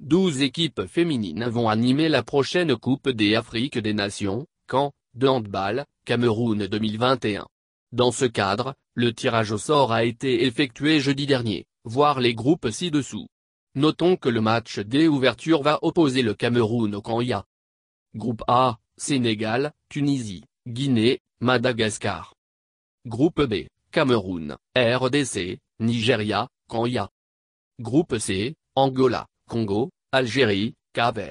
12 équipes féminines vont animer la prochaine Coupe des Afriques des Nations, quand, de handball, Cameroun 2021. Dans ce cadre, le tirage au sort a été effectué jeudi dernier, voir les groupes ci-dessous. Notons que le match d'ouverture va opposer le Cameroun au Kenya. Groupe A, Sénégal, Tunisie, Guinée, Madagascar. Groupe B, Cameroun, RDC, Nigeria, Kenya. Groupe C, Angola, Congo, Algérie, cap